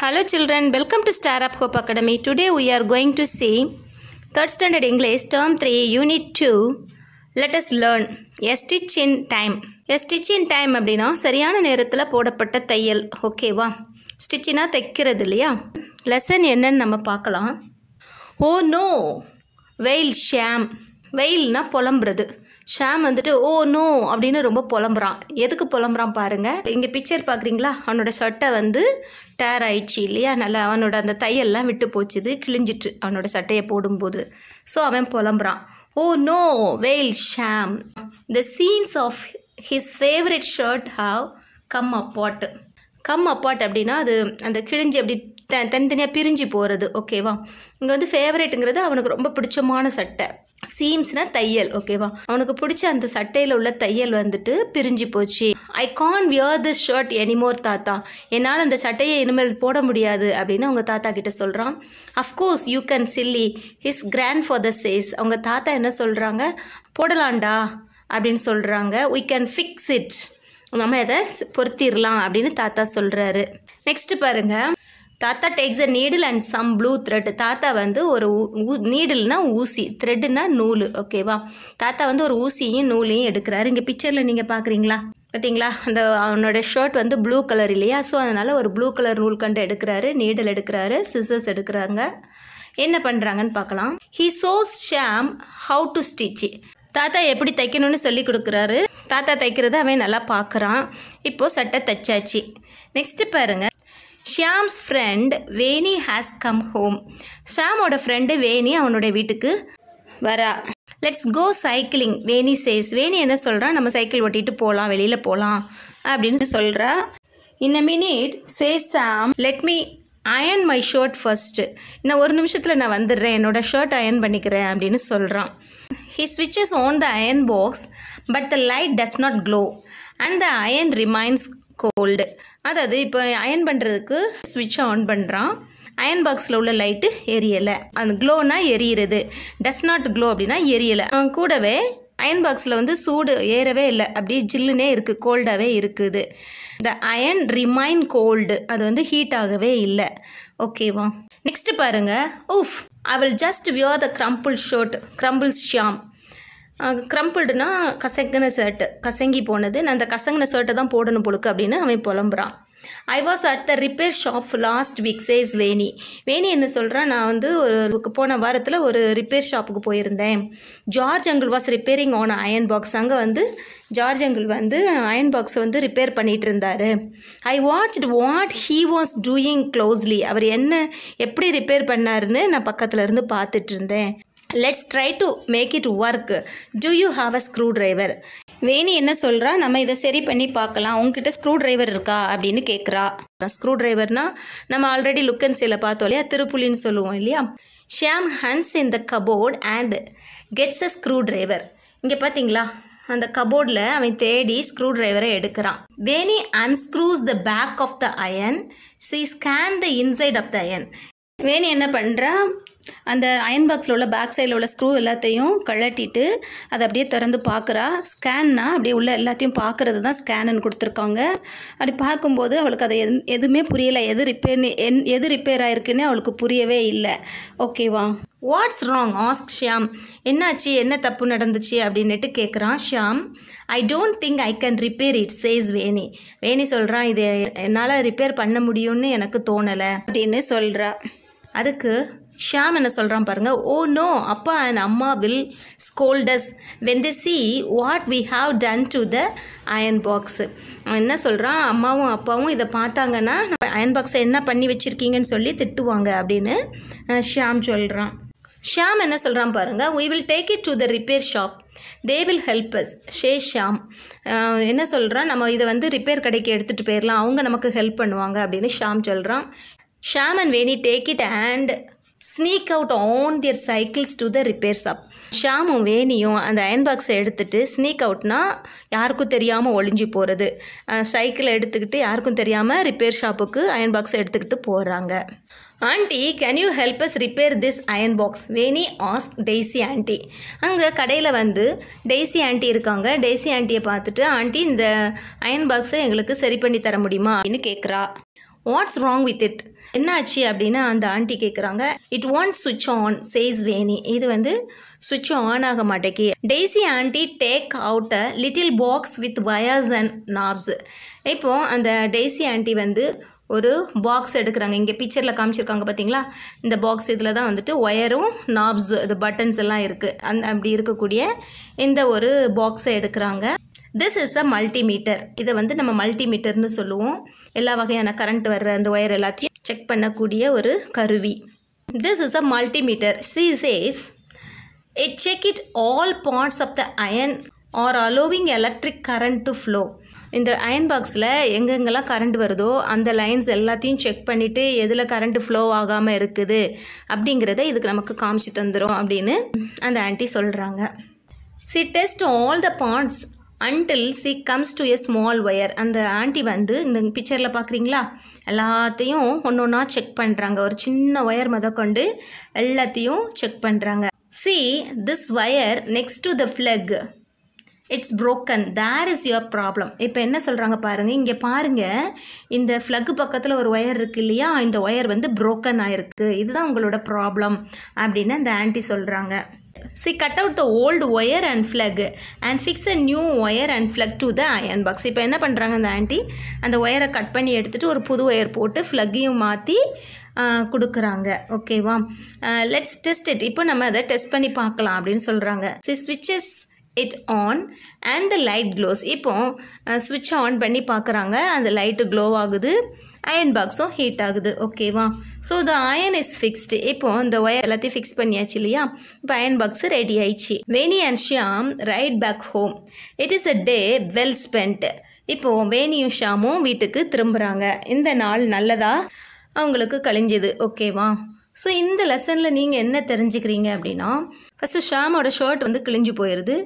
Hello children, welcome to Star Up Hope Academy. Today we are going to see 3rd Standard English Term 3 Unit 2. Let us learn a stitch in time. A stitch in time அப்படின்னா சரியான நேரத்தில் போடப்பட்ட தையல் ஓகேவா ஸ்டிச்சினா தைக்கிறது இல்லையா lesson என்னன்னு நம்ம பார்க்கலாம் ஓ நோ வெயில் ஷாம் வெயில்னா புலம்புறது ஷாம் வந்துட்டு ஓ நோ அப்படின்னு ரொம்ப புலம்புறான் எதுக்கு புலம்புறான் பாருங்கள் இங்கே பிக்சர் பார்க்குறீங்களா அவனோட சட்டை வந்து டேர் ஆயிடுச்சு இல்லையா நல்லா அவனோட அந்த தையெல்லாம் விட்டு போச்சுது கிழிஞ்சிட்டு அவனோட சட்டையை போடும்போது ஸோ அவன் புலம்புறான் oh no wails Shyam the seams of his favourite shirt have come apart come apart அப்படின்னா அது அந்த கிழிஞ்சு அப்படி த தனித்தனியாக பிரிஞ்சு போகிறது ஓகேவா இங்கே வந்து ஃபேவரேட்டுங்கிறது அவனுக்கு ரொம்ப பிடிச்சமான சட்டை சீம்ஸ்னால் தையல் ஓகேவா அவனுக்கு பிடிச்ச அந்த சட்டையில் உள்ள தையல் வந்துட்டு பிரிஞ்சு போச்சு I can't wear this shirt anymore தாத்தா என்னால் அந்த சட்டையை இனிமேல் போட முடியாது அப்படின்னு அவங்க தாத்தா கிட்டே சொல்கிறான் of course you can silly his grandfather says அவங்க தாத்தா என்ன சொல்கிறாங்க போடலாண்டா அப்படின்னு சொல்கிறாங்க வி கேன் ஃபிக்ஸ் இட் நம்ம இதை பொருத்திடலாம் அப்படின்னு தாத்தா சொல்கிறாரு நெக்ஸ்ட்டு பாருங்கள் தாத்தா takes a needle and some blue thread தாத்தா வந்து ஒரு நீடில்னா ஊசி த்ரெட்டுனா நூல் ஓகேவா தாத்தா வந்து ஒரு ஊசியும் நூலையும் எடுக்கிறாரு இங்கே பிக்சரில் நீங்கள் பார்க்குறீங்களா பார்த்தீங்களா அந்த அவனோட ஷர்ட் வந்து ப்ளூ கலர் இல்லையா ஸோ அதனால் ஒரு ப்ளூ கலர் நூல் கண்டு எடுக்கிறாரு நீடில் எடுக்கிறாரு சிசர்ஸ் எடுக்கிறாங்க என்ன பண்ணுறாங்கன்னு பார்க்கலாம் he shows Shyam how to stitch தாத்தா எப்படி தைக்கணும்னு சொல்லி கொடுக்குறாரு தாத்தா தைக்கிறத அவன் நல்லா பார்க்குறான் இப்போது சட்டை தைச்சாச்சு நெக்ஸ்ட்டு பாருங்கள் Shyam's friend Veni has come home ஷியாமோட ஃப்ரெண்டு வேணி அவனோட வீட்டுக்கு வரா let's go cycling Veni says Veni என்ன சொல்கிறா நம்ம சைக்கிள் ஓட்டிகிட்டு போகலாம் வெளியில் போகலாம் அப்படின்னு சொல்கிறா in a minute say Shyam let me iron my shirt first இன்னும் ஒரு நிமிஷத்தில் நான் வந்துடுறேன் என்னோடய ஷர்ட் அயன் பண்ணிக்கிறேன் அப்படின்னு சொல்கிறான் ஹி ஸ்விட்சஸ் on the iron box but the light does not glow and the iron remains cold அதாவது இப்போ அயன் பண்ணுறதுக்கு சுவிட்சை ஆன் பண்ணுறான் அயன் பாக்ஸில் உள்ள லைட்டு எரியலை அந்த க்ளோனா எரியிறது டஸ் நாட் க்ளோ அப்படின்னா எரியலை கூடவே அயன் பாக்ஸில் வந்து சூடு ஏறவே இல்லை அப்படியே ஜில்லுனே இருக்குது கோல்டாகவே இருக்குது த அயன் ரிமைன் கோல்டு அது வந்து ஹீட் ஆகவே இல்லை ஓகேவா நெக்ஸ்ட் பாருங்கள் oof I will just wear the crumple shirt grumble Shyam க்ரம்பிள்டுனா கசங்கின ஷர்ட்டு கசங்கி போனது நான் அந்த கசங்கின ஷர்ட்டை தான் போடணும் பொழுக்கு அப்படின்னு அவன் புலம்புறான் I was at the repair shop last week says Veni Veni என்ன சொல்கிறான் நான் வந்து ஒரு போன வாரத்தில் ஒரு ரிப்பேர் ஷாப்புக்கு போயிருந்தேன் George uncle was repairing on iron box அங்கே வந்து ஜார்ஜ் அங்கிள் வந்து அயன் பாக்ஸை வந்து ரிப்பேர் பண்ணிகிட்டு இருந்தார் I watch what he was doing closely அவர் என்ன எப்படி ரிப்பேர் பண்ணாருன்னு நான் பக்கத்தில் இருந்து பார்த்துட்டு இருந்தேன் let's try to make it work do you have a screwdriver Veni என்ன சொல்கிறா நம்ம இதை சரி பண்ணி பார்க்கலாம் உங்ககிட்ட ஸ்க்ரூ ட்ரைவர் இருக்கா அப்படின்னு கேட்குறா ஸ்க்ரூ ட்ரைவர்னால் நம்ம ஆல்ரெடி லுக் அண்ட் சீலை பார்த்தோம் இல்லையா திருப்புலின்னு சொல்லுவோம் இல்லையா Shyam hunts in the cupboard and gets a screwdriver இங்கே பார்த்தீங்களா அந்த கபோர்டில் அவன் தேடி ஸ்க்ரூ ட்ரைவரை எடுக்கிறான் Veni unscrews the back of the iron she scans the inside of the iron Veni என்ன பண்ணுறா அந்த அயன் பாக்ஸில் உள்ள பேக் சைடில் உள்ள ஸ்க்ரூ எல்லாத்தையும் கழட்டிட்டு அதை அப்படியே திறந்து பார்க்குறா ஸ்கேன்னா அப்படியே உள்ள எல்லாத்தையும் பார்க்குறது தான் ஸ்கேனுன்னு கொடுத்துருக்காங்க அப்படி பார்க்கும்போது அவளுக்கு அதை எது எதுவுமே புரியலை எது ரிப்பேர்னு என் எது ரிப்பேர் ஆகிருக்குன்னு அவளுக்கு புரியவே இல்லை ஓகேவா வாட்ஸ் ராங் ஆஸ்க் ஷியாம் என்னாச்சு என்ன தப்பு நடந்துச்சு அப்படின்னுட்டு கேட்குறான் Shyam I don't think I can repair it says Veni Veni சொல்கிறான் இது என்னால் ரிப்பேர் பண்ண முடியும்னு எனக்கு தோணலை அப்படின்னு சொல்கிறா அதுக்கு ஷியாம் என்ன சொல்கிறான் பாருங்கள் ஓ நோ அப்பா அண்ட் அம்மா will scolds when they see what we have done to the iron box அவன் என்ன சொல்கிறான் அம்மாவும் அப்பாவும் இதை பார்த்தாங்கன்னா அயன் பாக்ஸை என்ன பண்ணி வச்சுருக்கீங்கன்னு சொல்லி திட்டுவாங்க அப்படின்னு ஷியாம் சொல்கிறான் ஷியாம் என்ன சொல்கிறான் பாருங்கள் we will take it to the repair shop they will help us says Shyam என்ன சொல்கிறான் நம்ம இதை வந்து ரிப்பேர் கடைக்கு எடுத்துகிட்டு போயிடலாம் அவங்க நமக்கு ஹெல்ப் பண்ணுவாங்க அப்படின்னு ஷாம் சொல்கிறான் Shyam and Veni take it and sneak out on their cycles to the repair shop ஷாமும் வேணியும் அந்த அயன் பாக்ஸை எடுத்துகிட்டு ஸ்னீக் அவுட்னா யாருக்கும் தெரியாமல் ஒளிஞ்சு போகிறது சைக்கிளை எடுத்துக்கிட்டு யாருக்கும் தெரியாமல் ரிப்பேர் ஷாப்புக்கு அயன் பாக்ஸை எடுத்துக்கிட்டு போகிறாங்க aunty can you help us repair this iron box Veni ask Daisy aunty அங்கே கடையில் வந்து டெய்ஸி ஆண்டி இருக்காங்க டெய்ஸி ஆண்டியை பார்த்துட்டு ஆண்டி இந்த அயன் பாக்ஸை எங்களுக்கு சரி பண்ணி தர முடியுமா அப்படின்னு கேட்குறா வாட்ஸ் ராங் வித் இட் என்னாச்சு அப்படின்னு அந்த ஆண்டி கேட்குறாங்க இட் ஒன்ட் சுவிட்ச் ஆன் சேஸ் வேணி இது வந்து சுவிட்ச் ஆன் ஆக மாட்டேக்கி Daisy aunty take out a little box with wires and knobs இப்போது அந்த டெய்ஸி ஆண்டி வந்து ஒரு பாக்ஸ் எடுக்கிறாங்க இங்கே பிக்சரில் காமிச்சிருக்காங்க பார்த்தீங்களா இந்த பாக்ஸ் இதில் தான் வந்துட்டு ஒயரும் நாப்ஸ் இது பட்டன்ஸ் எல்லாம் இருக்குது அந் அப்படி இருக்கக்கூடிய இந்த ஒரு பாக்ஸை எடுக்கிறாங்க திஸ் இஸ் அ மல்டிமீட்டர் இதை வந்து நம்ம மல்டிமீட்டர்னு சொல்லுவோம் எல்லா வகையான கரண்ட் வர்ற அந்த ஒயர் எல்லாத்தையும் செக் பண்ணக்கூடிய ஒரு கருவி this is a multimeter she says it check it all parts of the iron are allowing electric current to flow இந்த அயன் பாக்ஸில் எங்கெங்கெல்லாம் கரண்ட் வருதோ அந்த லைன்ஸ் எல்லாத்தையும் செக் பண்ணிவிட்டு எதில் கரண்ட் ஃப்ளோ ஆகாமல் இருக்குது அப்படிங்கிறத இதுக்கு நமக்கு காமிச்சு தந்துடும் அப்படின்னு அந்த ஆண்டி சொல்கிறாங்க she test all the parts until she comes to a small wire அந்த ஆண்டி வந்து இந்த பிக்சரில் பார்க்குறீங்களா எல்லாத்தையும் ஒன்று ஒன்றா செக் பண்ணுறாங்க ஒரு சின்ன ஒயர் முத கொண்டு எல்லாத்தையும் செக் பண்ணுறாங்க see this wire next to the plug it's broken there is your problem இப்போ என்ன சொல்கிறாங்க பாருங்கள் இங்கே பாருங்கள் இந்த ஃப்ளக் பக்கத்தில் ஒரு ஒயர் இருக்குது இல்லையா இந்த ஒயர் வந்து புரோக்கன் ஆகிருக்கு இதுதான் உங்களோட ப்ராப்ளம் அப்படின்னு அந்த ஆண்டி சொல்கிறாங்க she cut out the old wire and plug and fix a new wire and plug to the iron box இப்போ என்ன பண்ணுறாங்க அந்த ஆண்டி அந்த ஒயரை கட் பண்ணி எடுத்துகிட்டு ஒரு புது ஒயர் போட்டு ஃப்ளக்கையும் மாற்றி கொடுக்குறாங்க ஓகேவா லெட்ஸ் டெஸ்ட் இட் இப்போ நம்ம அதை டெஸ்ட் பண்ணி பார்க்கலாம் அப்படின்னு சொல்கிறாங்க சி ஸ்விட்சஸ் it on and the light glows இப்போது ஸ்விட்சை ஆன் பண்ணி பார்க்குறாங்க அந்த லைட்டு க்ளோ ஆகுது அயன் பாக்ஸும் ஹீட் ஆகுது ஓகேவா so the iron is fixed இப்போ அந்த ஒயர் எல்லாத்தையும் ஃபிக்ஸ் பண்ணியாச்சு இல்லையா இப்போ அயன் பாக்ஸ் ரெடி ஆயிடுச்சு Veni and Shyam ride back home it is a day well spent இப்போது வேணியும் ஷியாமும் வீட்டுக்கு திரும்புகிறாங்க இந்த நாள் நல்லதாக அவங்களுக்கு கழிஞ்சது ஓகேவா ஸோ இந்த லெசனில் நீங்கள் என்ன தெரிஞ்சுக்கிறீங்க அப்படின்னா ஃபஸ்ட்டு ஷாமோட ஷர்ட் வந்து கிழிஞ்சு போயிடுது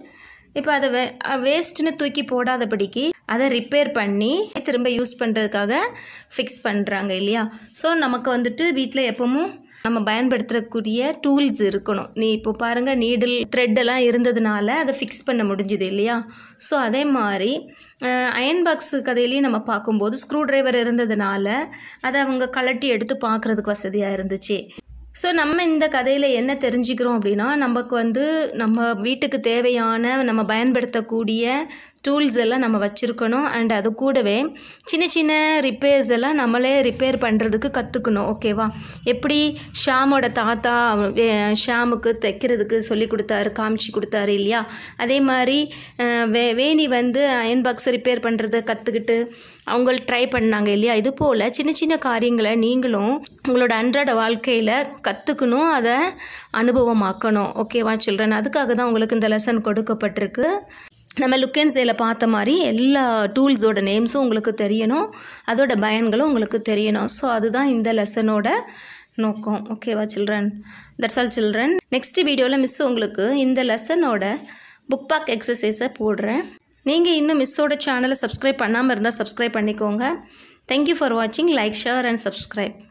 இப்போ அதை வே வேஸ்ட்டுன்னு தூக்கி போடாதபடிக்கு அதை ரிப்பேர் பண்ணி திரும்ப யூஸ் பண்ணுறதுக்காக ஃபிக்ஸ் பண்ணுறாங்க இல்லையா ஸோ நமக்கு வந்துட்டு வீட்டில் எப்பவும் நம்ம பயன்படுத்துகிறக்கூடிய டூல்ஸ் இருக்கணும் நீ இப்போ பாருங்கள் நீடில் த்ரெட்டெல்லாம் இருந்ததுனால அதை ஃபிக்ஸ் பண்ண முடிஞ்சுது இல்லையா ஸோ அதே மாதிரி அயன் பாக்ஸ் கதையிலையும் நம்ம பார்க்கும்போது ஸ்க்ரூ ட்ரைவர் இருந்ததுனால அதை அவங்க கலட்டி எடுத்து பார்க்குறதுக்கு வசதியாக இருந்துச்சு ஸோ நம்ம இந்த கதையில் என்ன தெரிஞ்சுக்கிறோம் அப்படின்னா நமக்கு வந்து நம்ம வீட்டுக்கு தேவையான நம்ம பயன்படுத்தக்கூடிய டூல்ஸ் எல்லாம் நம்ம வச்சுருக்கணும் அண்ட் அது கூடவே சின்ன சின்ன ரிப்பேர்ஸ் எல்லாம் நம்மளே ரிப்பேர் பண்ணுறதுக்கு கற்றுக்கணும் ஓகேவா எப்படி ஷாமோட தாத்தா ஷாமுக்கு தைக்கிறதுக்கு சொல்லி கொடுத்தாரு காமிச்சு கொடுத்தாரு இல்லையா அதே மாதிரி வே வேணி வந்து அயன் பாக்ஸ் ரிப்பேர் பண்ணுறதை கற்றுக்கிட்டு அவங்க ட்ரை பண்ணாங்க இல்லையா இது போல் சின்ன சின்ன காரியங்களை நீங்களும் உங்களோட அன்றாட வாழ்க்கையில் கற்றுக்கணும் அதை அனுபவமாக்கணும் ஓகேவா சில்ட்ரன் அதுக்காக தான் உங்களுக்கு இந்த லெசன் கொடுக்கப்பட்டிருக்கு நம்ம லுக் அண்ட் பார்த்த மாதிரி எல்லா டூல்ஸோட நேம்ஸும் உங்களுக்கு தெரியணும் அதோட பயன்களும் உங்களுக்கு தெரியணும் ஸோ அதுதான் இந்த லெசனோட நோக்கம் ஓகேவா children that's all children next வீடியோவில் மிஸ் உங்களுக்கு இந்த லெசனோட புக் பேக் எக்ஸசைஸை போடுறேன் நீங்கள் இன்னும் மிஸ்ஸோட சேனலை சப்ஸ்கிரைப் பண்ணாமல் இருந்தால் சப்ஸ்கிரைப் பண்ணிக்கோங்க தேங்க்யூ ஃபார் வாட்சிங் லைக் ஷேர் அண்ட் சப்ஸ்கிரைப்